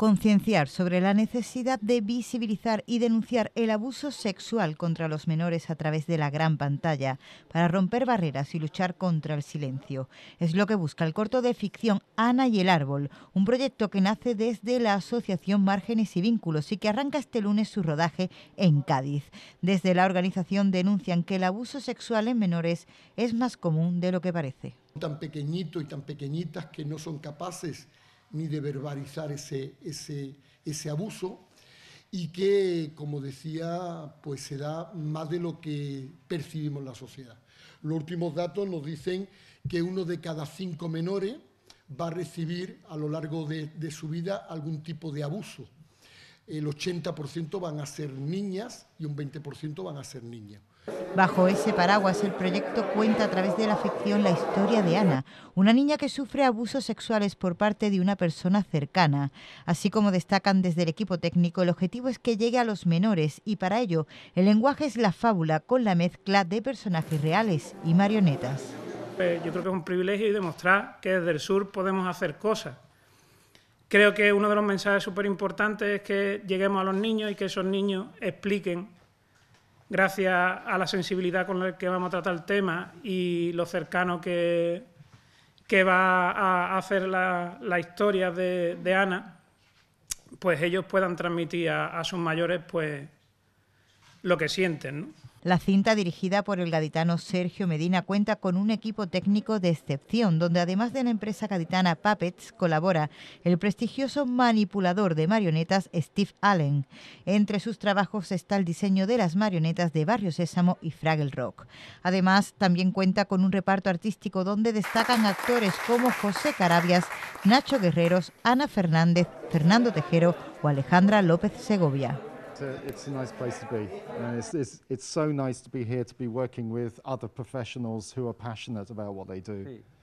concienciar sobre la necesidad de visibilizar y denunciar el abuso sexual contra los menores a través de la gran pantalla, para romper barreras y luchar contra el silencio. Es lo que busca el corto de ficción Ana y el Árbol, un proyecto que nace desde la Asociación Márgenes y Vínculos y que arranca este lunes su rodaje en Cádiz. Desde la organización denuncian que el abuso sexual en menores es más común de lo que parece. Tan pequeñito y tan pequeñitas que no son capaces ni de verbalizar ese, ese, ese abuso y que, como decía, pues se da más de lo que percibimos en la sociedad. Los últimos datos nos dicen que uno de cada cinco menores va a recibir a lo largo de su vida algún tipo de abuso el 80% van a ser niñas y un 20% van a ser niños. Bajo ese paraguas, el proyecto cuenta a través de la ficción la historia de Ana, una niña que sufre abusos sexuales por parte de una persona cercana. Así como destacan desde el equipo técnico, el objetivo es que llegue a los menores y para ello el lenguaje es la fábula con la mezcla de personajes reales y marionetas. Pues yo creo que es un privilegio demostrar que desde el sur podemos hacer cosas Creo que uno de los mensajes súper importantes es que lleguemos a los niños y que esos niños expliquen, gracias a la sensibilidad con la que vamos a tratar el tema y lo cercano que, va a hacer la, historia de, Ana, pues ellos puedan transmitir a, sus mayores pues lo que sienten. ¿no? La cinta dirigida por el gaditano Sergio Medina cuenta con un equipo técnico de excepción, donde además de la empresa gaditana Puppets colabora el prestigioso manipulador de marionetas Steve Allen. Entre sus trabajos está el diseño de las marionetas de Barrio Sésamo y Fraggle Rock. Además, también cuenta con un reparto artístico donde destacan actores como José Carabias, Nacho Guerreros, Ana Fernández, Fernando Tejero o Alejandra López Segovia. Es a, nice place to be. And it's, it's, so nice to be here to be working with other professionals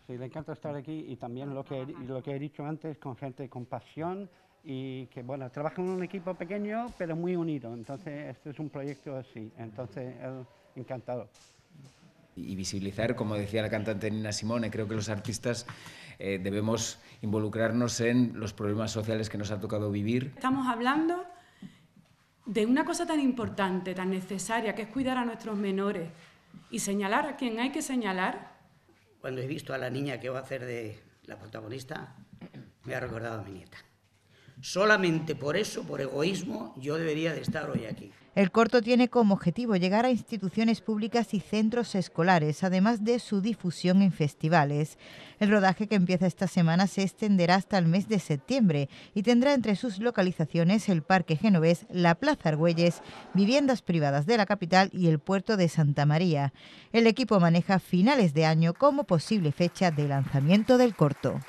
Sí, le encanta estar aquí y también lo que, lo que he dicho antes, con gente con pasión y que, bueno, trabaja en un equipo pequeño pero muy unido. Entonces, este es un proyecto así. Entonces, encantado y visibilizar, como decía la cantante Nina Simone, creo que los artistas eh, debemos involucrarnos en los problemas sociales que nos ha tocado vivir. Estamos hablando de una cosa tan importante, tan necesaria, que es cuidar a nuestros menores y señalar a quien hay que señalar. Cuando he visto a la niña que va a hacer de la protagonista, me ha recordado a mi nieta. Solamente por eso, por egoísmo, yo debería de estar hoy aquí. El corto tiene como objetivo llegar a instituciones públicas y centros escolares, además de su difusión en festivales. El rodaje que empieza esta semana se extenderá hasta el mes de septiembre y tendrá entre sus localizaciones el Parque Genovés, la Plaza Argüelles, viviendas privadas de la capital y el puerto de Santa María. El equipo maneja finales de año como posible fecha de lanzamiento del corto.